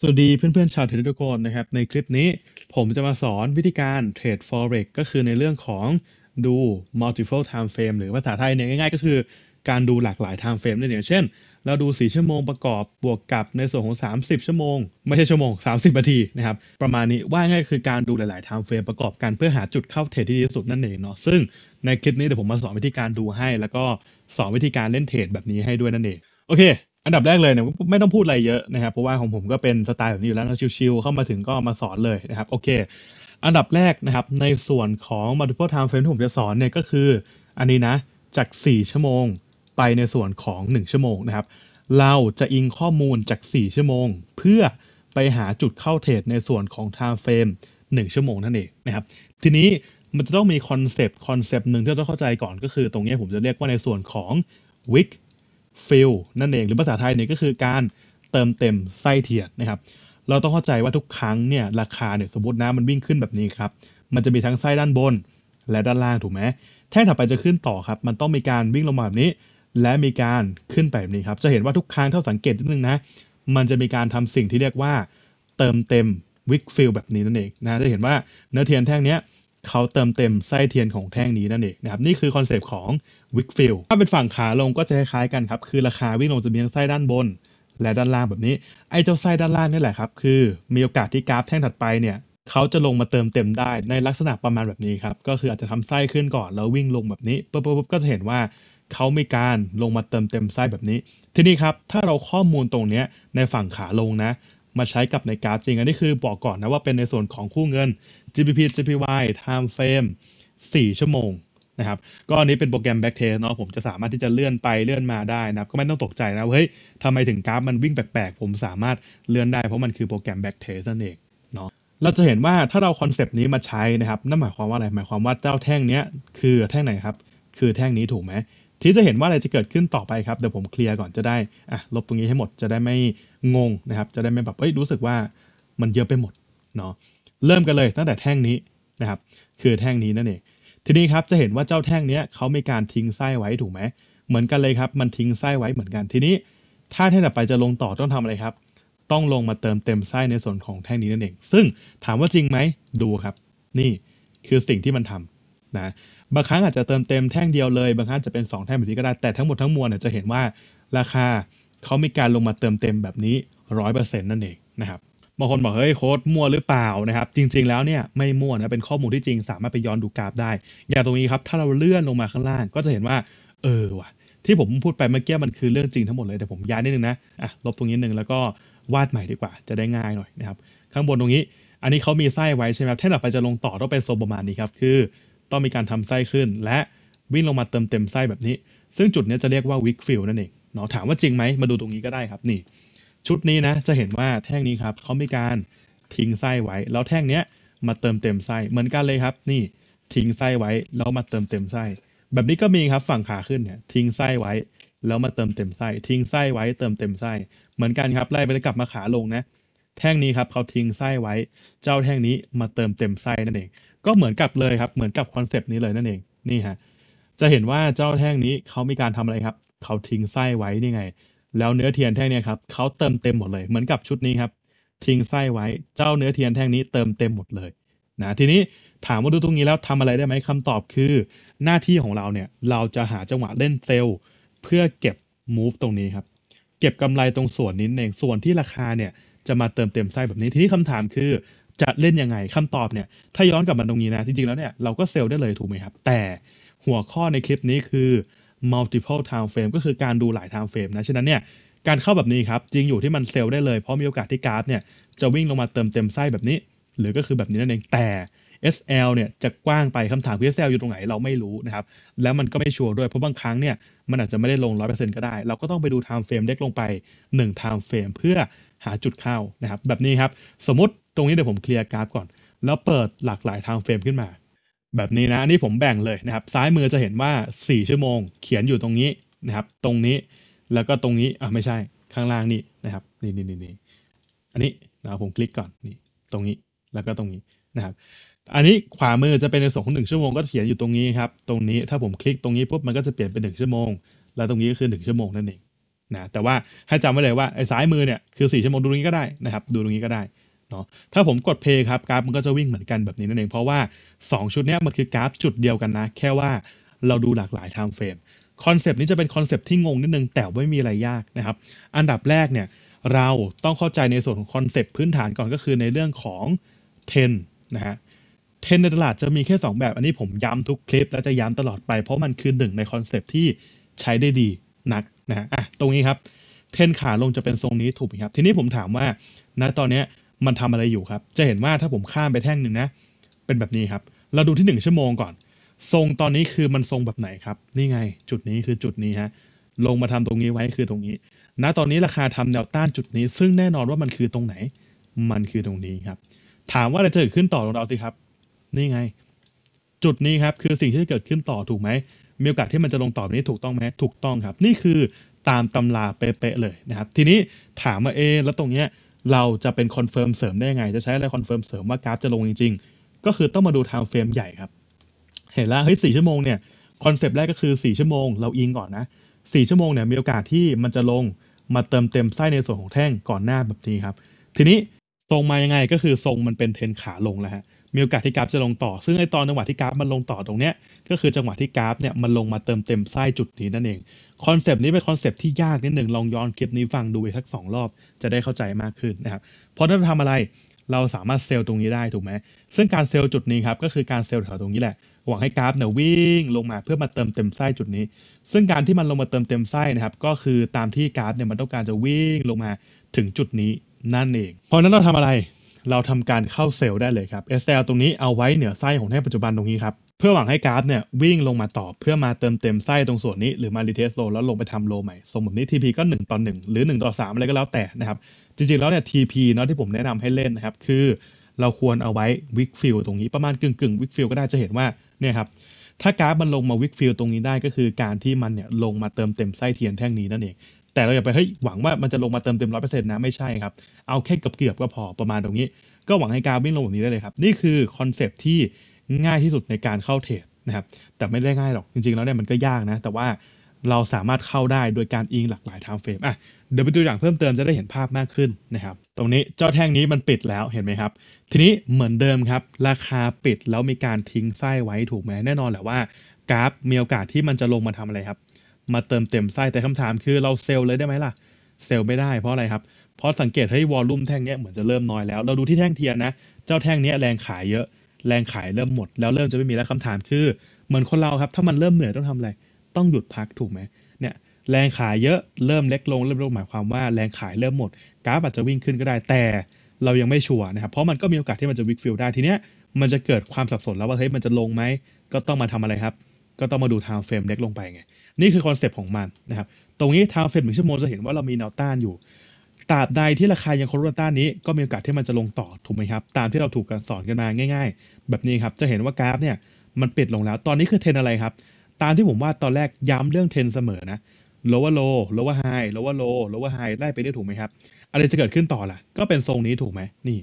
สวัสดีเพื่อนๆชาวเทรดทุกคนนะครับในคลิปนี้ผมจะมาสอนวิธีการเทรด forex ก็คือในเรื่องของดู multiple time frame หรือภาษาไทยเนี่ยง่ายๆ ก็คือ การดูหลากหลาย time frame นั่นเองเช่น เราดู 4 ชั่วโมงประกอบบวกกับในส่วนของ 30 ชั่วโมง ไม่ใช่ชั่วโมง 30 นาทีนะครับประมาณนี้ว่าง่ายคือการดูหลายๆ time frame ประกอบกันเพื่อหาจุดเข้าเทรดที่ดีที่สุดนั่นเองเนาะซึ่งในคลิปนี้เดี๋ยวผมมาสอนวิธีการดูให้แล้วก็สอนวิธีการเล่นเทรดแบบนี้ให้ด้วยนั่นเองโอเคอันดับแรกเลยเนี่ยไม่ต้องพูดอะไรเยอะนะครับเพราะว่าของผมก็เป็นสไตล์แบบนี้อยู่แล้วนะชิวๆเข้ามาถึงก็มาสอนเลยนะครับโอเค อันดับแรกนะครับในส่วนของ multiple time frame ที่ผมจะสอนเนี่ยก็คืออันนี้นะจาก 4 ชั่วโมงไปในส่วนของ 1 ชั่วโมงนะครับเราจะอิงข้อมูลจาก 4 ชั่วโมง เพื่อไปหาจุดเข้าเทรดในส่วนของ time frame 1ชั่วโมงนั่นเองนะครับทีนี้มันจะต้องมีคอนเซปต์คอนเซปต์หนึ่งที่เราต้องเข้าใจก่อนก็คือตรงนี้ผมจะเรียกว่าในส่วนของ week fill นั่นเองหรือภาษาไทยเนี่ยก็คือการเติมเต็มไส้เทียดนะครับเราต้องเข้าใจว่าทุกครั้งเนี่ยราคาเนี่ยสมมตินะมันวิ่งขึ้นแบบนี้ครับมันจะมีทั้งไส้ด้านบน และด้านล่างถูกไหมแท่งถัดไปจะขึ้นต่อครับมันต้องมีการวิ่งลงมาแบบนี้ และมีการขึ้นไปแบบนี้ครับจะเห็นว่าทุกครั้งเท่าสังเกตนิดนึงนะมันจะมีการทำสิ่งที่เรียกว่า เติมเต็มวิกฟิลแบบนี้นั่นเองนะจะเห็นว่าเนื้อเทียนแท่งนี้เขาเติมเต็มไส้เทียนของแท่งนี้นั่นเองนะครับนี่คือคอนเซปต์ของวิกฟิลถ้าเป็นฝั่งขาลงก็จะคล้ายๆกันครับ คือราคาวิ่งลงจะมีทั้งไส้ด้านบน และด้านล่างแบบนี้ ไอ้เจ้าไส้ด้านล่างนี่แหละครับ คือมีโอกาสที่กราฟแท่งถัดไปเนี่ย เขาจะลงมาเติมเต็มได้ในลักษณะประมาณแบบนี้ครับก็คืออาจจะทำไส้ขึ้นก่อน แล้ววิ่งลงแบบนี้ปุ๊บปุ๊บก็จะเห็นว่า เขามีการลงมาเติมเต็มไส้แบบนี้ ทีนี้ครับถ้าเราข้อมูลตรงนี้ในฝั่งขาลงนะมาใช้กับในกราฟจริงอันนี้คือบอกก่อนนะว่าเป็นในส่วนของคู่เงิน GBP GPY time frame 4 ชั่วโมงนะครับ ก็อันนี้เป็นโปรแกรม backtest เนาะผมจะสามารถที่จะเลื่อนไปเลื่อนมาได้นะครับ ก็ไม่ต้องตกใจนะเฮ้ยทำไมถึงกราฟมันวิ่งแปลกๆผมสามารถเลื่อนได้เพราะมันคือโปรแกรม backtest นั่นเองเนาะเราจะเห็นว่าถ้าเราคอนเซปต์นี้มาใช้นะครับนั่นหมายความว่าอะไรหมายความว่าเจ้าแท่งนี้คือแท่งไหนครับคือแท่งนี้ถูกไหมที่จะเห็นว่าอะไรจะ เกิดขึ้นต่อไปครับ เดี๋ยวผมเคลียร์ก่อนจะได้อ่ะลบตรงนี้ให้หมดจะได้ไม่งงนะครับ จะได้ไม่แบบเอ้ยรู้สึกว่ามันเยอะไปหมดเนาะเริ่มกันเลยตั้งแต่แท่งนี้นะครับคือแท่งนี้นั่นเอง ทีนี้ครับจะเห็นว่าเจ้าแท่งนี้เขามีการทิ้งไส้ไว้ถูกไหมเหมือนกันเลยครับ มันทิ้งไส้ไว้เหมือนกันทีนี้ ถ้าแท่งต่อไปจะลงต่อต้องทำอะไรครับ ต้องลงมาเติมเต็มไส้ในส่วนของแท่งนี้นั่นเอง ซึ่งถามว่าจริงไหมดูครับนี่คือสิ่งที่มันทำนะบางครั้งอาจจะเติมเต็มแท่งเดียวเลย บางครั้งจะเป็น2แท่งแบบนี้ก็ได้ แต่ทั้งหมดทั้งมวลเนี่ยจะเห็นว่าราคาเขามีการลงมาเติมเต็มแบบนี้รร้ออยเป์เซ็นต์นั่นเองนะครับบางคนบอกเฮ้ยโค้ดมั่วหรือเปล่านะครับ จริง ๆ แล้วเนี่ยไม่มั่วนะ เป็นข้อมูลที่จริง สามารถไปย้อนดูกราฟได้ อย่างตรงนี้ครับถ้าเราเลื่อนลงมาข้างล่าง ก็จะเห็นว่าเออว่ะที่ผมพูดไปเมื่อกี้มันคือเรื่องจริงทั้งหมดเลยแต่ผมย้ายนิดนึงนะอ่ะลบตรงนี้หนึ่งแล้วก็วาดใหม่ดีกว่า จะได้ง่ายหน่อยนะครับข้างบนตรงนี้ อันนี้เขามีไส้ไว้ใช่ไหมบถ้าเราไปจะลงต่อต้องเป็นโซนประมาณนี้ครับคือต้องมีการทำไส้ขึ้นและวิ่งลงมาเติมเต็มไส้แบบนี้ ซึ่งจุดนี้จะเรียกว่าวิกฟิลนั่นเอง เนาะ ถามว่าจริงไหมมาดูตรงนี้ก็ได้ครับ นี่ ชุดนี้นะ จะเห็นว่าแท่งนี้ครับเขามีการทิ้งไส้ไว้ แล้วแท่งเนี้ยมาเติมเต็มไส้เหมือนกันเลยครับ นี่ทิ้งไส้ไว้แล้วมาเติมเต็มไส้แบบนี้ก็มีครับฝั่งขาขึ้นเนี่ยทิ้งไส้ไว้แล้วมาเติมเต็มไส้ทิ้งไส้ไว้เติมเต็มไส้เหมือนกันครับไล่ไปกลับมาขาลงนะ แท่งนี้ครับเขาทิ้งไส้ไว้ เจ้าแท่งนี้มาเติมเต็มไส้นั่นเองก็เหมือนกับเลยครับเหมือนกับคอนเซปต์นี้เลยนั่นเองนี่ฮะจะเห็นว่าเจ้าแท่งนี้เขามีการทำอะไรครับเขาทิ้งไส้ไว้นี่ไง แล้วเนื้อเทียนแท่งนี้ครับเขาเติมเต็มหมดเลย เหมือนกับชุดนี้ครับทิ้งไส้ไว้เจ้าเนื้อเทียนแท่งนี้เติมเต็มหมดเลยนะทีนี้ถามว่าดูตรงนี้แล้วทำอะไรได้ไหมคำตอบคือ หน้าที่ของเราเนี่ยเราจะหาจังหวะเล่นเซลล์เพื่อเก็บมูฟตรงนี้ครับ เก็บกำไรตรงส่วนนี้เองส่วนที่ราคาเนี่ยจะมาเติมเต็มไส้แบบนี้ทีนี้คำถามคือจะเล่นยังไงคำตอบเนี่ยถ้าย้อนกลับมาตรงนี้นะจริง ๆ แล้วเนี่ยเราก็เซลล์ได้เลยถูกไหมครับ แต่หัวข้อในคลิปนี้คือ multiple time frame ก็คือการดูหลาย time frame นะฉะนั้นเนี่ยการเข้าแบบนี้ครับจริงอยู่ที่มันเซลล์ได้เลย เพราะมีโอกาสที่กราฟเนี่ยจะวิ่งลงมาเติมเต็มไส้แบบนี้ หรือก็คือแบบนี้นั่นเองแต่ SL เนี่ยจะกว้างไปคำถามคืเซลอยู่ตรงไหนเราไม่รู้นะครับแล้วมันก็ไม่ชัวร์ด้วยเพราะบางครั้งเนี่ยมันอาจจะไม่ได้ลง 100%ก็ได้ เราก็ต้องไปดู time frame เล็กลงไป1 time frame เพื่อหาจุดเข้านะครับแบบนี้ครับสมมติตรงนี้เดี๋ยวผมเคลียร์กราฟก่อน แล้วเปิดหลากหลายทางเฟรมขึ้นมา แบบนี้นะนี่ผมแบ่งเลยนะครับ ซ้ายมือจะเห็นว่า4ชั่วโมงเขียนอยู่ตรงนี้นะครับ ตรงนี้ แล้วก็ตรงนี้ อ่ะไม่ใช่ ข้างล่างนี่นะครับ นี่นี่นี่นี่อันนี้นะผมคลิกก่อน นี่ ตรงนี้ แล้วก็ตรงนี้นะครับ อันนี้ขวามือจะเป็นในส่วนของ 1 ชั่วโมงก็เขียนอยู่ตรงนี้ครับ ตรงนี้ถ้าผมคลิกตรงนี้ปุ๊บ มันก็จะเปลี่ยนเป็น 1 ชั่วโมง แล้วตรงนี้ก็คือ 1 ชั่วโมงนั่นเองนะ แต่ว่าให้จำไว้เลยว่าไอ้ซ้ายมือเนี่ยคือ4ชั่วโมงดูตรงนี้ก็ได้นะครับ ดูตรงนี้ก็ได้เนาะถ้าผมกดเพย์ครับกราฟมันก็จะวิ่งเหมือนกันแบบนี้นั่นเองเพราะว่า 2 ชุดนี้มันคือกราฟจุดเดียวกันนะ แค่ว่าเราดูหลากหลายไทม์เฟรมคอนเซปต์นี้จะเป็นคอนเซปต์ที่งงนิดนึง แต่ไม่มีอะไรยากนะครับอันดับแรกเนี่ยเราต้องเข้าใจในส่วนของคอนเซปต์พื้นฐานก่อนก็คือในเรื่องของเทนนะฮะเทนในตลาดจะมีแค่ 2 แบบอันนี้ผมย้ำทุกคลิป และจะย้ำตลอดไปเพราะมันคือหนึ่งในคอนเซปต์ที่ใช้ได้ดีนักนะอ่ะตรงนี้ครับเทนขาลงจะเป็นทรงนี้ถูกไหมครับทีนี้ผมถามว่าณตอนนี้มันทำอะไรอยู่ครับ จะเห็นว่าถ้าผมข้ามไปแท่งหนึ่งนะ เป็นแบบนี้ครับ เราดูที่1ชั่วโมงก่อน ทรงตอนนี้คือมันทรงแบบไหนครับ นี่ไง จุดนี้คือจุดนี้ฮะ ลงมาทำตรงนี้ไว้คือตรงนี้ ณ ตอนนี้ราคาทำแนวต้านจุดนี้ ซึ่งแน่นอนว่ามันคือตรงไหน มันคือตรงนี้ครับ ถามว่าจะเกิดขึ้นต่องเราสิครับ นี่ไง จุดนี้ครับคือสิ่งที่จะเกิดขึ้นต่อถูกไหมมีโอกาสที่มันจะลงต่อแบบนี้ถูกต้องไหมถูกต้องครับ นี่คือตามตำราเป๊ะเลยนะครับ ทีนี้ถามมาเอแล้วตรงเนี้ยเราจะเป็นคอนเฟิร์มเสริมได้ยังไง จะใช้อะไรคอนเฟิร์มเสริมว่ากราฟจะลงจริงๆ ก็คือต้องมาดูไทม์เฟรมใหญ่ครับ เห็นแล้วเฮ้ยสี่ชั่วโมงเนี่ยคอนเซปต์แรกก็คือ 4 ชั่วโมง เราอิงก่อนนะ 4 ชั่วโมงเนี่ยมีโอกาสที่มันจะลงมาเติมเต็มไส้ในส่วนของแท่งก่อนหน้าแบบนี้ครับ ทีนี้ทรงมายังไงก็คือทรงมันเป็นเทนขาลงแล้วฮะมีโอกาสที่กราฟจะลงต่อ ซึ่งในตอนจังหวะที่กราฟมันลงต่อตรงเนี้ยก็คือจังหวะที่กราฟเนี่ยมันลงมาเติมเต็มไส้จุดนี้นั่นเองคอนเซปต์นี้เป็นคอนเซปต์ที่ยากนิดหนึ่งลองย้อนคลิปนี้ฟังดูไปทสักสองรอบ จะได้เข้าใจมากขึ้นนะครับเพราะถ้าเราทำอะไร เราสามารถเซลล์ตรงนี้ได้ถูกไหม ซึ่งการเซลล์จุดนี้ครับ ก็คือการเซลล์แถวตรงนี้แหละ หวังให้กราฟเนี่ยวิ่งลงมาเพื่อมาเติมเต็มไส้จุดนี้ ซึ่งการที่มันลงมาเติมเต็มไส้นะครับ ก็คือตามที่กราฟเนี่ยมันต้องการจะวิ่งลงมาถึงจุดนี้นั่นเองเพราะนั้นเราทำอะไรเราทำการเข้าเซลล์ได้เลยครับ SL ตรงนี้เอาไว้เหนือไส้ของแท่งปัจจุบันตรงนี้ครับ เพื่อหวังให้กราฟเนี่ยวิ่งลงมาตอบเพื่อมาเติมเต็มไส้ตรงส่วนนี้ หรือมารีเทสโลแล้วลงไปทำโลใหม่ทรงแบบนี้ TP ก็ 1 ต่อ 1 หรือ 1 ต่อ 3 อะไรก็แล้วแต่นะครับ จริงๆแล้วเนี่ย TP เนาะที่ผมแนะนำให้เล่นนะครับ คือเราควรเอาไว้วิกฟิลตรงนี้ประมาณกึ่งกึ่งวิกฟิลก็ได้จะเห็นว่าเนี่ยครับถ้ากราฟมันลงมาวิกฟิลตรงนี้ได้ก็คือ การที่มันเนี่ยลงมาเติมเต็มไส้เทียนแท่งนี้นั่นเองแต่เราอย่าไปเฮ้ยหวังว่ามันจะลงมาเติมเต็มร้อยเปอร์เซ็นต์นะไม่ใช่ครับ เอาแค่เกือบเกือบก็พอประมาณตรงนี้ ก็หวังให้กรารวิ่งลงแบบนี้ได้เลยครับ นี่คือคอนเซปที่ง่ายที่สุดในการเข้าเทรดนะครับแต่ไม่ได้ง่ายหรอกจริงๆ แล้วเนี่ยมันก็ยากนะ แต่ว่าเราสามารถเข้าได้โดยการอิงหลากหลายไทม์เฟรมอ่ะเดี๋ยวไปดูอย่างเพิ่มเติมจะได้เห็นภาพมากขึ้นนะครับ ตรงนี้เจ้าแท่งนี้มันปิดแล้วเห็นไหมครับ ทีนี้เหมือนเดิมครับราคาปิดแล้วมีการทิ้งไส้ไว้ถูกไหมแน่นอนแหละว่ากราฟมีโอกาสที่มันจะลงมาทำอะไรครับมาเติมเต็มไส้แต่คำถามคือเราเซลเลยได้ไหมล่ะเซลไม่ได้ เพราะอะไรครับเพราะสังเกตให้วอลลุ่มแท่งเนี้ยเหมือนจะเริ่มน้อยแล้ว เราดูที่แท่งเทียนนะเจ้าแท่งเนี้ยแรงขายเยอะแรงขายเริ่มหมดแล้วเริ่มจะไม่มีแล้วคำถามคือเหมือนคนเราครับถ้ามันเริ่มเหนื่อยต้องทำอะไร ต้องหยุดพักถูกไหมเนี่ย แรงขายเยอะเริ่มเล็กลงเริ่มลงหมายความว่าแรงขายเริ่มหมดกราฟอาจจะวิ่งขึ้นก็ได้แต่เรายังไม่ชัวร์นะครับเพราะมันก็มีโอกาสที่มันจะวิกฟิลได้ทีเนี้ยมันจะเกิดความสับสนแล้วว่าเฮ้ยมันจะลงไหมก็ต้องมาทำอะไรครับก็ต้องมาดู time frame เล็กลงไปไง นี่คือคอนเซปต์ของมันนะครับ ตรงนี้ time frame หนึ่งชั่วโมงจะเห็นว่าเรามีแนวต้านอยู่ ตราบใดที่ราคายังคงร่วนต้านนี้ ก็มีโอกาสที่มันจะลงต่อถูกไหมครับ ตามที่เราถูกการสอนกันมาง่ายๆ แบบนี้ครับ จะเห็นว่ากราฟเนี่ยมันปิดลงแล้ว ตอนนี้คือเทนอะไรครับ ตามที่ผมว่าตอนแรกย้ำเรื่องเทนเสมอนะโลว์ว่าโลว์โลว์ว่าไฮโลว์ว่าโลว์โลวไว่ไป้ไปได้ถูกไหมครับ อะไรจะเกิดขึ้นต่อล่ะ ก็เป็นทรงนี้ถูกไหมนี่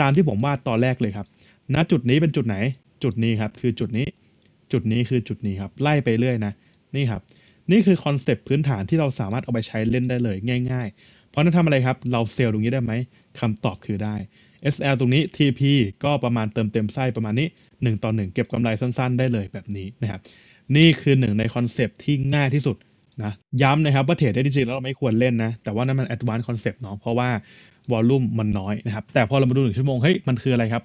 ตามที่ผมว่าตอนแรกเลยครับ ณ จุดนี้เป็นจุดไหน จุดนี้ครับ คือจุดนี้จุดนี้คือจุดนี้ครับไล่ไปเรื่อยนะนี่ครับ นี่คือคอนเซปต์พื้นฐานที่เราสามารถเอาไปใช้เล่นได้เลยง่าย ๆ เพราะนั้นทำอะไรครับเราเซลล์ตรงนี้ได้ไหมคำตอบคือได้ SL ตรงนี้ TP ก็ประมาณเติมเต็มไส้ประมาณนี้1ต่อ1เก็บกำไรสั้น ๆได้เลยแบบนี้นะครับนี่คือหนึ่งในคอนเซปต์ที่ง่ายที่สุดนะย้ำนะครับว่าเทรดได้จริงๆแล้วเราไม่ควรเล่นนะแต่ว่านั่นมันแอดวานซ์คอนเซปต์เนาะเพราะว่าวอลลุ่มมันน้อยนะครับแต่พอเรามาดูหนึ่งชั่วโมงเฮ้ยมันคืออะไรครับ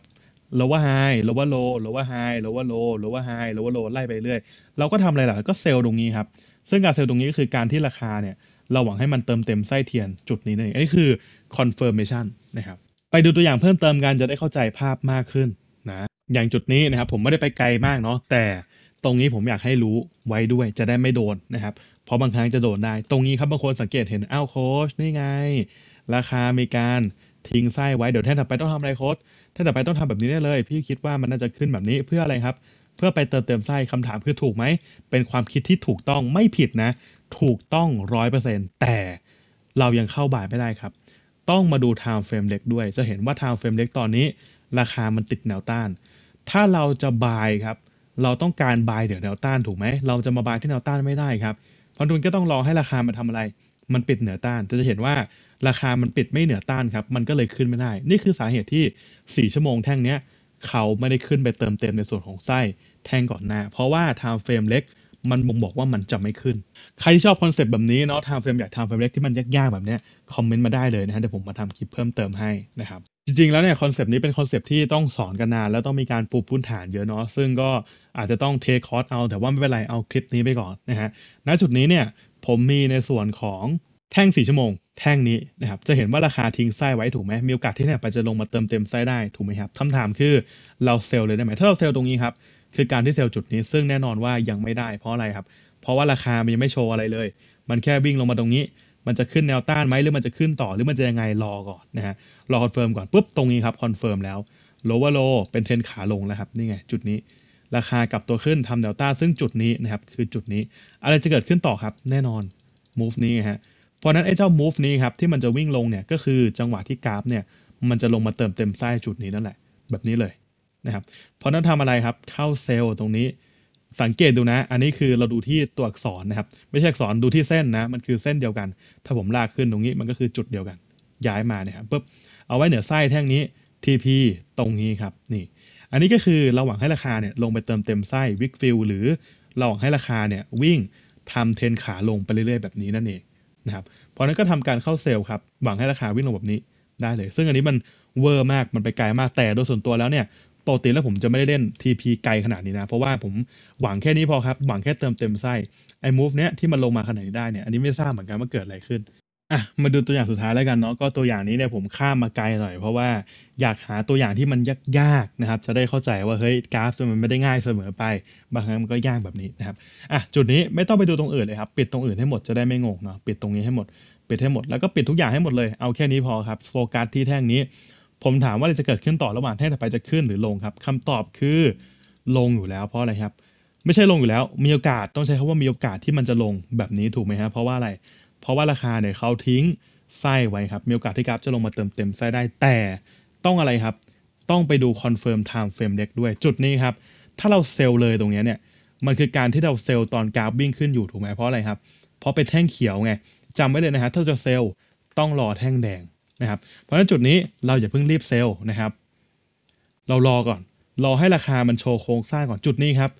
เรว่าไฮเรว่าโลเรว่าไฮเรว่าโลเรว่าไฮเรว่าโลไล่ไปเรื่อย เราก็ทำอะไรล่ะ ก็เซลล์ตรงนี้ครับ ซึ่งการเซลล์ตรงนี้ก็คือการที่ราคาเนี่ย เราหวังให้มันเติมเต็มไส้เทียนจุดนี้นั่นเองอันนี้คือ confirmation นะครับ ไปดูตัวอย่างเพิ่มเติมกันจะได้เข้าใจภาพมากขึ้นนะ อย่างจุดนี้นะครับผมไม่ได้ไปไกลมากเนาะ แต่ตรงนี้ผมอยากให้รู้ไว้ด้วย จะได้ไม่โดนนะครับ เพราะบางครั้งจะโดนได้ ตรงนี้ครับบางคนสังเกตเห็น อ้าวโค้ชนี่ไง ราคามีการทิ้งไส้ไว้ เดี๋ยวแท่นถัดไปต้องทำอะไรโค้ชถ้าต่อไปต้องทำแบบนี้ได้เลย พี่คิดว่ามันน่าจะขึ้นแบบนี้เพื่ออะไรครับ เพื่อไปเติมเต็มไส้คำถามคือถูกไหมเป็นความคิดที่ถูกต้องไม่ผิดนะ ถูกต้องร้อยเปอร์เซ็นต์แต่เรายังเข้าบ่ายไม่ได้ครับ ต้องมาดูไทม์เฟรมเล็กด้วย จะเห็นว่าไทม์เฟรมเล็กตอนนี้ ราคามันติดแนวต้าน ถ้าเราจะบายครับเราต้องการบายเดี๋ยวแนวต้านถูกไหมเราจะมาบายที่แนวต้านไม่ได้ครับเพราะดุนก็ต้องรอให้ราคามันทำอะไร มันปิดเหนือต้านจะจะเห็นว่าราคามันปิดไม่เหนือต้านครับ มันก็เลยขึ้นไม่ได้ นี่คือสาเหตุที่ 4 ชั่วโมงแท่งเนี้ยเขาไม่ได้ขึ้นไปเติมเต็มในส่วนของไส้แท่งก่อนหน้า เพราะว่าไทม์เฟรมเล็ก มันบ่งบอกว่ามันจะไม่ขึ้น ใครที่ชอบคอนเซปต์แบบนี้เนาะทำเฟรม a m e ใหญ่ time f เล็กที่มันยากๆแบบนี้คอมเมนต์มาได้เลยนะฮะเดี๋ยวผมมาทำคลิปเพิ่มเติมให้นะครับ จริงๆ แล้วเนี่ยคอนเซปต์นี้เป็นคอนเซปต์ที่ต้องสอนกันนานแล้วต้องมีการปูพื้นฐานเยอะเนาะ ซึ่งก็อาจจะต้องเทคคอร์สเอา แต่ว่าไม่เป็นไรเอาคลิปนี้ไปก่อนนะฮะณจุดนี้เนี่ยผมมีในส่วนของแท่ง4ชั่วโมงแท่งนี้นะครับ จะเห็นว่าราคาทิ้งไส้ไว้ถูกไหม มีโอกาสที่เนี่ยไปจะลงมาเติมเต็มไส้ได้ถูกไหมครับคำถามคือเราเซลล์เลยได้ไหมถ้าเราเซลล์ตรงนี้ครับ คือการที่เซลล์จุดนี้ ซึ่งแน่นอนว่ายังไม่ได้ เพราะอะไรครับ เพราะว่าราคามันยังไม่โชว์อะไรเลย มันแค่วิ่งลงมาตรงนี้ มันจะขึ้นแนวต้านไหมหรือมันจะขึ้นต่อหรือมันจะยังไง รอก่อนนะฮะ รอคอนเฟิร์มก่อนปุ๊บตรงนี้ครับคอนเฟิร์มแล้ว โลว์ว่าโล เป็นเทนขาลงแล้วครับ นี่ไงจุดนี้ ราคากับตัวขึ้นทำแนวต้านซึ่งจุดนี้นะครับคือจุดนี้ อะไรจะเกิดขึ้นต่อครับ แน่นอน move นี้ฮะเพราะนั้นไอ้เจ้า move นี้ครับที่มันจะวิ่งลงเนี่ยก็คือจังหวะที่ กราฟเนี่ยมันจะลงมาเติมเต็มไส้จุดนี้นั่นแหละ แบบนี้เลยนะครับเพราะนั้นทำอะไรครับเข้าเซลล์ตรงนี้ สังเกตดูนะ อันนี้คือเราดูที่ตัวอักษรนะครับไม่ใช่อักษรดูที่เส้นนะมันคือเส้นเดียวกัน ถ้าผมลากขึ้นตรงนี้มันก็คือจุดเดียวกัน ย้ายมาเนี่ยครับปุ๊บเอาไว้เหนือไส้แท่งนี้ TP ตรงนี้ครับนี่อันนี้ก็คือเราหวังให้ราคาเนี่ยลงไปเติมเต็มไส้วิกฟิลหรือเราหวังให้ราคาเนี่ยวิ่งทำเทนขาลงไปเรื่อยๆแบบนี้นั่นเองะครับเพราะนั้นก็ทำการเข้าเซลล์ครับหวังให้ราคาวิ่งลงแบบนี้ได้เลยซึ่งอันนี้มันเวอร์มากมันไปไกลมากแต่ โดยส่วนตัวแล้วเนี่ยปกติแล้วผมจะไม่ได้เล่น TP ไกลขนาดนี้นะ เพราะว่าผมหวังแค่นี้พอครับ หวังแค่เติมเต็มไส้ไอ้ move เนี้ยที่มันลงมาขนาดนี้ได้เนี่ยอันนี้ไม่ทราบเหมือนกันว่าเกิดอะไรขึ้นอ่ะมาดูตัวอย่างสุดท้ายแล้วกันเนาะก็ตัวอย่างนี้เนี่ยผมข้ามมาไกลหน่อยเพราะว่าอยากหาตัวอย่างที่มันยากๆนะครับจะได้เข้าใจว่าเฮ้ยกราฟมันไม่ได้ง่ายเสมอไป บางครั้งมันก็ยากแบบนี้นะครับอ่ะจุดนี้ไม่ต้องไปดูตรงอื่นเลยครับปิดตรงอื่นให้หมดจะได้ไม่งงเนาะปิดตรงนี้ให้หมดปิดให้หมดแล้วก็ปิดทุกอย่างให้หมดเลย เอาแค่นี้พอครับโฟกัสที่แท่งนี้ ผมถามว่าอะไรจะเกิดขึ้นต่อระหว่างแท่งต่อไปจะขึ้นหรือลงครับคำตอบคือลงอยู่แล้วเพราะอะไรครับ ไม่ใช่ลงอยู่แล้วมีโอกาสต้องใช้คำว่ามีโอกาสที่มันจะลงแบบนี้ถูกไหมฮะเพราะว่าอะไรเพราะว่าราคาเนี่ยเขาทิ้งไส้ไว้ครับมีโอกาสที่กราฟจะลงมาเติมเต็มไส้ได้แต่ต้องอะไรครับ ต้องไปดูคอนเฟิร์มไทม์เฟรมเด็กด้วยจุดนี้ครับถ้าเราเซลเลยตรงนี้เนี่ยมันคือการที่เราเซลตอนกราฟวิ่งขึ้นอยู่ถูกไหมเพราะอะไรครับเพราะเป็นแท่งเขียวไงจำไว้เลยนะฮะถ้าจะเซลต้องรอแท่งแดงนะครับ เพราะฉะนั้นจุดนี้เราอย่าเพิ่งรีบเซลนะครับ เรารอก่อน รอให้ราคามันโชว์โครงสร้างก่อนจุดนี้ครับ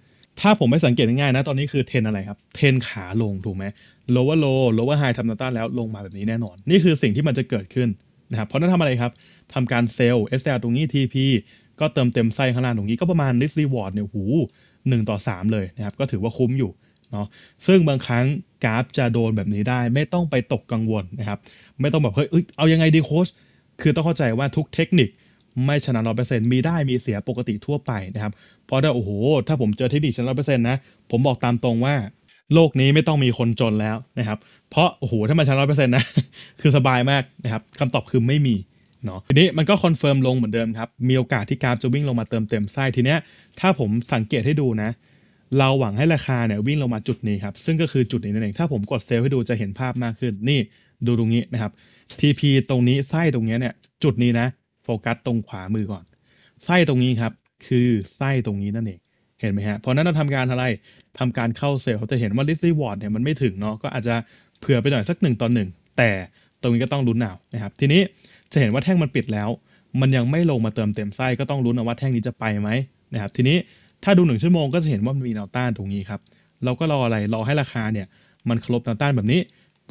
ถ้าผมไม่สังเกตง่ายๆนะ ตอนนี้คือเทนอะไรครับ เทนขาลงถูกไหม lower low lower high ทำนาต้าแล้วลงมาแบบนี้แน่นอน นี่คือสิ่งที่มันจะเกิดขึ้นนะครับเพราะนั้นทำอะไรครับทำการเซลล์เอ s ลตรงนี้ทีพีก็เติมเต็มไส้ข้างล่างตรงนี้ก็ประมาณริสเรวอร์ดเนี่ยหูหนึ่งต่อสามเลยนะครับก็ถือว่าคุ้มอยู่เนาะซึ่งบางครั้งกราฟจะโดนแบบนี้ได้ ไม่ต้องไปตกกังวลนะครับไม่ต้องแบบเฮ้ยเอายังไงดีโค้ชคือต้องเข้าใจว่าทุกเทคนิคไม่ชนะร้อยเปอร์เซ็นต์มีได้มีเสียปกติทั่วไปนะครับเพราะถ้าโอ้โหถ้าผมเจอเทคนิคชนะร้อยเปอร์เซ็นต์นะ ผมบอกตามตรงว่า โลกนี้ไม่ต้องมีคนจนแล้วนะครับ เพราะโอ้โหถ้ามันชนะร้อยเปอร์เซ็นต์นะ คือสบายมากนะครับคำตอบคือไม่มีเนาะทีนี้มันก็คอนเฟิร์มลงเหมือนเดิมครับ มีโอกาสที่กราฟจะวิ่งลงมาเติมเต็มไส้ทีเนี้ยถ้าผมสังเกตให้ดูนะ เราหวังให้ราคาเนี่ยวิ่งลงมาจุดนี้ครับซึ่งก็คือจุดนี้นั่นเองถ้าผมกดเซลล์ให้ดูจะเห็นภาพมากขึ้น นี่ดูตรงนี้นะครับ TP ตรงนี้ไส้ตรงนี้เนี่ย จุดนี้นะกัสตรงขวามือก่อน ไส้ตรงนี้ครับ คือไส้ตรงนี้นั่นเอง เห็นไหมฮะเพราะนั้นเราทำการอะไรทำการเข้าเซลล์เขาจะเห็นว่าสต์รีวอร์ดเนี่ยมันไม่ถึงเนาะ ก็อาจจะเผื่อไปหน่อยสักหนึ่งต่อหนึ่ง แต่ตรงนี้ก็ต้องลุ้นเอานะครับ ทีนี้จะเห็นว่าแท่งมันปิดแล้ว มันยังไม่ลงมาเติมเต็มไส้ ก็ต้องลุ้นเอาว่าแท่งนี้จะไปไหมนะครับ ทีนี้ถ้าดูหนึ่งชั่วโมงก็จะเห็นว่ามันมีแนวต้านตรงนี้ครับ เราก็รออะไร รอให้ราคาเนี่ยมันครบแนวต้านแบบนี้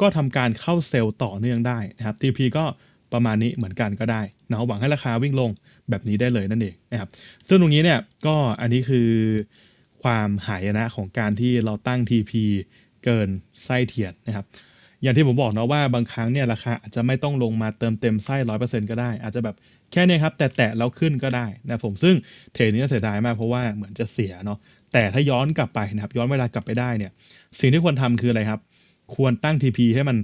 ก็ทำการเข้าเซลล์ต่อเนื่องได้นะครับ TP ก็ประมาณนี้เหมือนกันก็ได้นะหวังให้ราคาวิ่งลง แบบนี้ได้เลยนั่นเองนะครับซึ่งตรงนี้เนี่ยก็อันนี้คือความหายนะของการที่เราตั้ง TP เกินไส้เทียนนะครับ อย่างที่ผมบอกเนาะว่าบางครั้งเนี่ยราคาอาจจะไม่ต้องลงมาเติมเต็มไส้ร้อยเปอร์เซ็นต์ก็ได้ อาจจะแบบแค่นี้ครับ แต่แตะแล้วขึ้นก็ได้นะผม ซึ่งเทรดนี้เสียดายมากเพราะว่าเหมือนจะเสียเนาะ แต่ถ้าย้อนกลับไปนะครับย้อนเวลากลับไปได้เนี่ย สิ่งที่ควรทำคืออะไรครับ ควรตั้ง TP ให้มัน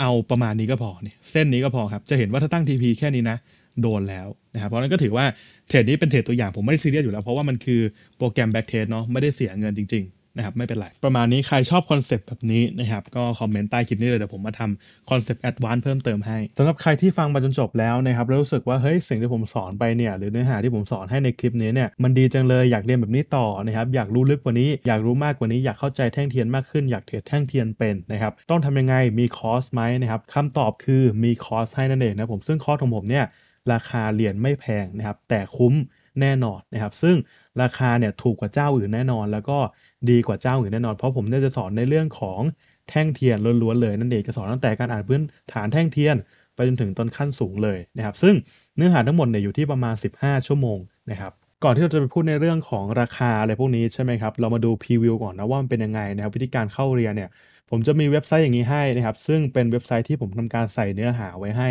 เอาประมาณนี้ก็พอเนี่ยเส้นนี้ก็พอครับจะเห็นว่าถ้าตั้ง TP แค่นี้นะ โดนแล้วนะครับเพราะนั้นก็ถือว่าเทรดนี้เป็นเทรดตัวอย่างผมไม่ได้ซีเรียสอยู่แล้วเพราะว่ามันคือโปรแกรมแบ็กเทสเนาะไม่ได้เสียเงินจริงนะครับไม่เป็นไรประมาณนี้ใครชอบคอนเซปต์แบบนี้นะครับก็คอมเมนต์ใต้คลิปนี้เลยเดี๋ยวผมมาทำคอนเซปต์แอดวานซ์เพิ่มเติมให้สำหรับใครที่ฟังมาจนจบแล้วนะครับแล้วรู้สึกว่า เฮ้ยสิ่งที่ผมสอนไปเนี่ยหรือเนื้อหาที่ผมสอนให้ในคลิปนี้เนี่ยมันดีจังเลยอยากเรียนแบบนี้ต่อนะครับอยากรู้ลึกกว่านี้ อยากรู้มากกว่านี้ อยากเข้าใจแท่งเทียนมากขึ้นอยากเทรดแท่งเทียนเป็นนะครับต้องทำยังไงมีคอร์สไหมนะครับคำตอบคือมีคอร์สให้นั่นเองนะผมซึ่งคอร์สของผมเนี่ยราคาเหรียญไม่แพงนะครับแต่คุ้มแน่นอนนะครับซึ่งราคาเนี่ยถูกกว่าเจ้าอื่นแน่นอน แล้วก็ดีกว่าเจ้าอื่นแน่นอนเพราะผมเนี่ยจะสอนในเรื่องของแท่งเทียนล้วนๆเลย นั่นเองจะสอนตั้งแต่การอ่านพื้นฐานแท่งเทียน ไปจนถึงต้นขั้นสูงเลยนะครับซึ่งเนื้อหาทั้งหมดเนี่ยอยู่ที่ประมาณ 15 ชั่วโมงนะครับก่อนที่เราจะไปพูดในเรื่องของราคาอะไรพวกนี้ใช่ไหมครับเรามาดูพรีวิวก่อนนะว่ามันเป็นยังไงนะครับวิธีการเข้าเรียนเนี่ยผมจะมีเว็บไซต์อย่างนี้ให้นะครับซึ่งเป็นเว็บไซต์ที่ผมทำการใส่เนื้อหาไว้ให้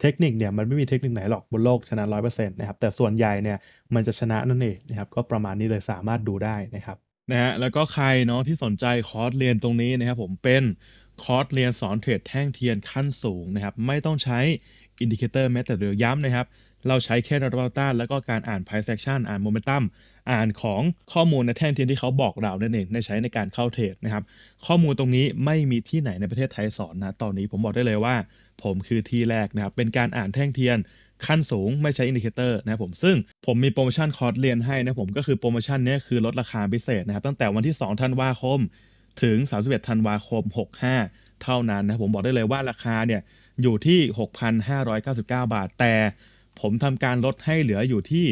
เทคนิคเนี่ยมันไม่มีเทคนิคไหนหรอก บนโลกชนะร้อยเปอร์เซ็นต์นะครับแต่ส่วนใหญ่เนี่ยมันจะชนะนั่นเองนะครับก็ประมาณนี้เลยสามารถดูได้นะครับนะฮะแล้วก็ใครเนาะที่สนใจคอร์สเรียนตรงนี้นะครับผมเป็นคอร์สเรียนสอนเทรดแท่งเทียนขั้นสูงนะครับไม่ต้องใช้อินดิเคเตอร์แม้แต่เดียวย้ำนะครับเราใช้แค่ดัลต้าแล้วก็การอ่านไพ่เซ็กชันอ่านโมเมนตัมอ่านของข้อมูลในแท่งเทียนที่เขาบอกเรานั่นเองในใช้ในการเข้าเทรดนะครับข้อมูลตรงนี้ไม่มีที่ไหนในประเทศไทยสอนนะตอนนี้ผมบอกได้เลยว่าผมคือที่แรกนะครับเป็นการอ่านแท่งเทียน ขั้นสูงไม่ใช้อินดิเคเตอร์นะครับผมซึ่งผมมีโปรโมชั่นคอร์สเรียนให้นะผมก็คือโปรโมชั่นนี้คือลดราคาพิเศษนะครับ ตั้งแต่วันที่2ธันวาคม ถึง 31ธันวาคม 65 เท่านั้นนะผมบอกได้เลยว่าราคาเนี่ยอยู่ที่ 6,599 บาทแต่ผมทำการลดให้เหลืออยู่ที่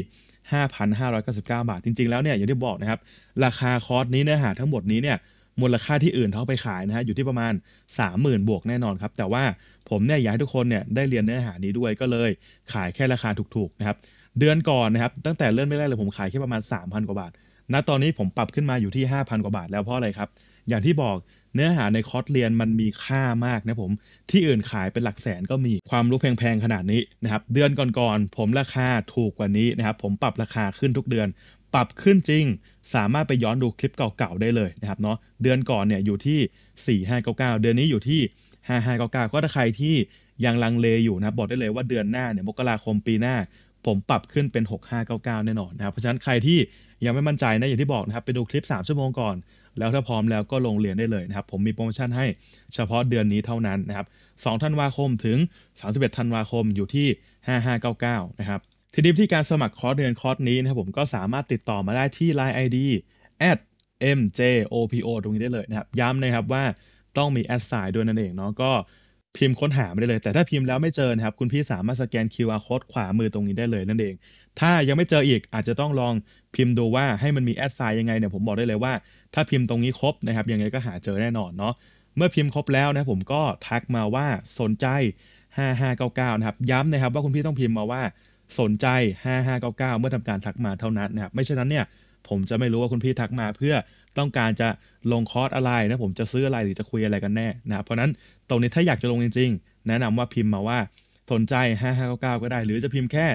5,599 บาท จริงๆแล้วเนี่ยอย่างที่บอกนะครับราคาคอร์สนี้เนื้อหาทั้งหมดนี้เนี่ยมูลค่าที่อื่นเขาไปขายนะฮะอยู่ที่ประมาณ 30,000 บวกแน่นอนครับแต่ว่าผมเนี่ยอยากให้ทุกคนเนี่ยได้เรียนเนื้อหานี้ด้วยก็เลยขายแค่ราคาถูกๆนะครับเดือนก่อนนะครับตั้งแต่เริ่มไม่ได้เลยผมขายแค่ประมาณ 3,000 กว่าบาท ณตอนนี้ผมปรับขึ้นมาอยู่ที่ 5,000 กว่าบาทแล้ว เพราะอะไรครับ อย่างที่บอกเนื้อหาในคอร์สเรียนมันมีค่ามากนะผมที่อื่นขายเป็นหลักแสนก็มีความรู้แพงๆขนาดนี้นะครับเดือนก่อนๆผมราคาถูกกว่านี้นะครับผมปรับราคาขึ้นทุกเดือนปรับขึ้นจริงสามารถไปย้อนดูคลิปเก่าๆได้เลยนะครับเนาะ เดือนก่อนเนี่ยอยู่ที่ 4599 เดือนนี้อยู่ที่ 5599 ก็ถ้าใครที่ยังลังเลอยู่นะบอกได้เลยว่าเดือนหน้าเนี่ยมกราคมปีหน้า ผมปรับขึ้นเป็น6599แน่นอนนะครับ เพราะฉะนั้นใครที่ยังไม่มั่นใจนะอย่างที่บอกนะครับไปดูคลิป 3 ชั่วโมงก่อน แล้วถ้าพร้อมแล้วก็ลงเรียนได้เลยนะครับ ผมมีโปรโมชั่นให้เฉพาะเดือนนี้เท่านั้นนะครับ 2 ธันวาคมถึง 31 ธันวาคมอยู่ที่ 5599 นะครับทีนี้ที่การสมัครคอร์สเรียนคอร์สนี้นะครับผมก็สามารถติดต่อมาได้ที่ Line ID at mjopo ตรงนี้ได้เลยนะครับย้ำนะครับว่าต้องมีแอดไซด์ด้วยนั่นเองเนาะก็พิมพ์ค้นหาไม่ได้เลย แต่ถ้าพิมพ์แล้วไม่เจอนะครับคุณพี่สามารถสแกน QR โค้ดขวามือตรงนี้ได้เลยนั่นเอง ถ้ายังไม่เจออีกอาจจะต้องลองพิมพ์ดูว่าให้มันมีแอดไซด์ยังไงเนี่ยผมบอกได้เลยว่าถ้าพิมพ์ตรงนี้ครบนะครับยังไงก็หาเจอแน่นอนเนาะเมื่อพิมพ์ครบแล้วนะผมก็ทักมาว่าสนใจ 5599 นะครับย้ำนะครับ ว่าคุณพี่ต้องพิมพ์มาว่าสนใจ 5599 เมื่อทำการทักมาเท่านั้นนะครับไม่เช่นนั้นเนี่ยผมจะไม่รู้ว่าคุณพี่ทักมาเพื่อต้องการจะลงคอร์สอะไรนะผมจะซื้ออะไรหรือจะคุยอะไรกันแน่นะเพราะนั้นตรงนี้ถ้าอยากจะลงจริง ๆ แนะนำว่าพิมพ์มาว่าสนใจ 5599 ก็ได้ หรือจะพิมพ์แค่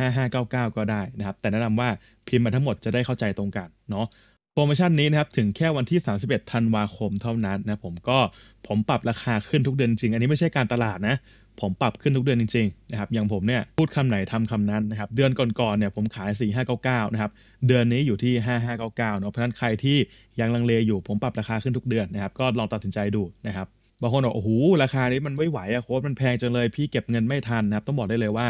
5599 ก็ได้นะครับ แต่แนะนำว่าพิมพ์มาทั้งหมดจะได้เข้าใจตรงกันเนาะโปรโมชั่นนี้นะครับถึงแค่วันที่ 31 ธันวาคมเท่านั้นนะผมก็ผมปรับราคาขึ้นทุกเดือนจริงอันนี้ไม่ใช่การตลาดนะผมปรับขึ้นทุกเดือนจริงๆนะครับ อย่างผมเนี่ยพูดคำไหนทำคำนั้นนะครับ เดือนก่อนๆเนี่ยผมขาย 4599 นะครับ เดือนนี้อยู่ที่ 5599เนาะเพราะนั้นใครที่ยังลังเลอยู่ ผมปรับราคาขึ้นทุกเดือนนะครับ ก็ลองตัดสินใจดูนะครับ บางคนบอกโอ้โหราคานี้มันไม่ไหวอะโค้ดมันแพงจังเลย พี่เก็บเงินไม่ทันนะครับ ต้องบอกได้เลยว่า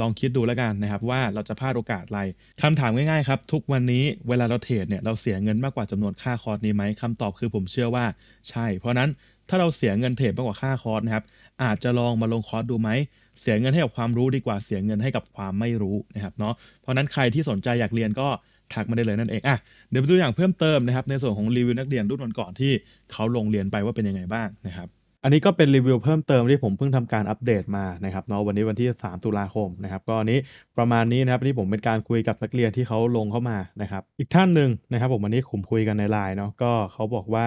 ลองคิดดูแล้วกันนะครับ ว่าเราจะพลาดโอกาสอะไร คำถามง่ายๆครับ ทุกวันนี้เวลาเราเทรดเนี่ยเราเสียเงินมากกว่าจำนวนค่าคอร์สนี้ไหมคำตอบคือผมเชื่อว่าใช่ เพราะนั้นถ้าเราเสียเงินเทรดมากกว่าค่าคอร์สนะครับอาจจะลองมาลงคอร์ส ดูไหม เสียเงินให้กับความรู้ดีกว่าเสียเงินให้กับความไม่รู้นะครับเนาะ เพราะนั้นใครที่สนใจอยากเรียนก็ทักมาได้เลยนั่นเองอ่ะเดี๋ยวไปดูอย่างเพิ่มเติมนะครับในส่วนของรีวิวนักเรียนรุ่นก่อนที่เขาลงเรียนไปว่าเป็นยังไงบ้างนะครับอันนี้ก็เป็นรีวิวเพิ่มเติมที่ผมเพิ่งทำการอัปเดตมานะครับเนาะวันนี้วันที่ 3 ตุลาคมนะครับก็อันนี้ประมาณนี้นะครับที่ผมเป็นการคุยกับนักเรียนที่เขาลงเข้ามานะครับอีกท่านหนึ่งนะครับผมวันนี้ผมคุยกันในไลน์เนาะก็เขาบอกว่า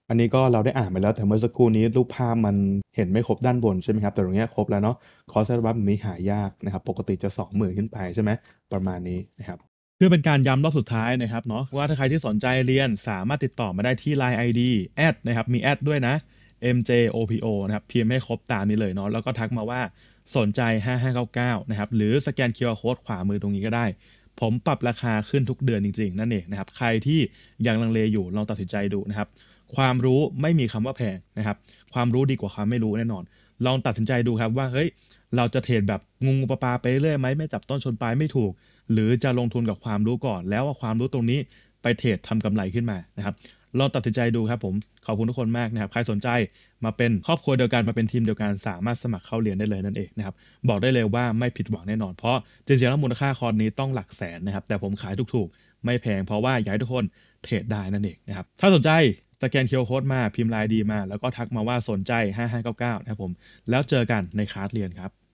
อันนี้ก็เราได้อ่านไปแล้วแต่เมื่อสักครู่นี้ รูปภาพมันเห็นไม่ครบด้านบนใช่ไหมครับแต่ตรงนี้ครบแล้วเนาะคอสเซอร์บัฟนี้หายากนะครับปกติจะ2มื่นขึ้นไปใช่ไหมประมาณนี้นะครับเพื่อเป็นการย้ำรอบสุดท้ายนะครับเนาะว่าถ้าใครที่สนใจเรียนสามารถติดต่อมาได้ที่ Line ID แอดนะครับมีแอดด้วยนะ MJOPO นะครับพิมพ์ให้ครบตามนี้เลยเนาะแล้วก็ทักมาว่าสนใจ 5599นะครับหรือสแกน QR Code ขวามือตรงนี้ก็ได้ ผมปรับราคาขึ้นทุกเดือนจริงๆนั่นเองนะครับใครที่ยังลังเลอยู่ลองตัดสินใจดูนะครับความรู้ไม่มีคำว่าแพงนะครับ ความรู้ดีกว่าความไม่รู้แน่นอน ลองตัดสินใจดูครับว่าเฮ้ยเราจะเทรดแบบงงปลาไปเรื่อยไหมไม่จับต้นชนปลาย ไม่ถูก หรือจะลงทุนกับความรู้ก่อน แล้วว่าความรู้ตรงนี้ไปเทรดทำกำไรขึ้นมานะครับลองตัดสินใจดูครับผมขอบคุณทุกคนมากนะครับใครสนใจมาเป็นครอบครัวเดียวกันมาเป็นทีมเดียวกัน สามารถสมัครเข้าเรียนได้เลยนั่นเองนะครับบอกได้เลยว่าไม่ผิดหวังแน่นอนเพราะจริงๆแล้วมูลค่าคอร์สนี้ต้องหลักแสนนะครับ แต่ผมขายถูกๆ ไม่แพงเพราะว่าอยากให้ทุกคนเทรดได้นั่นเองนะครับถ้าสนใจสแกนเคียวโค้ดมา พิมพ์ลายดีมา แล้วก็ทักมาว่าสนใจ 5599 นะครับผมแล้วเจอกันในคลาสเรียนครับ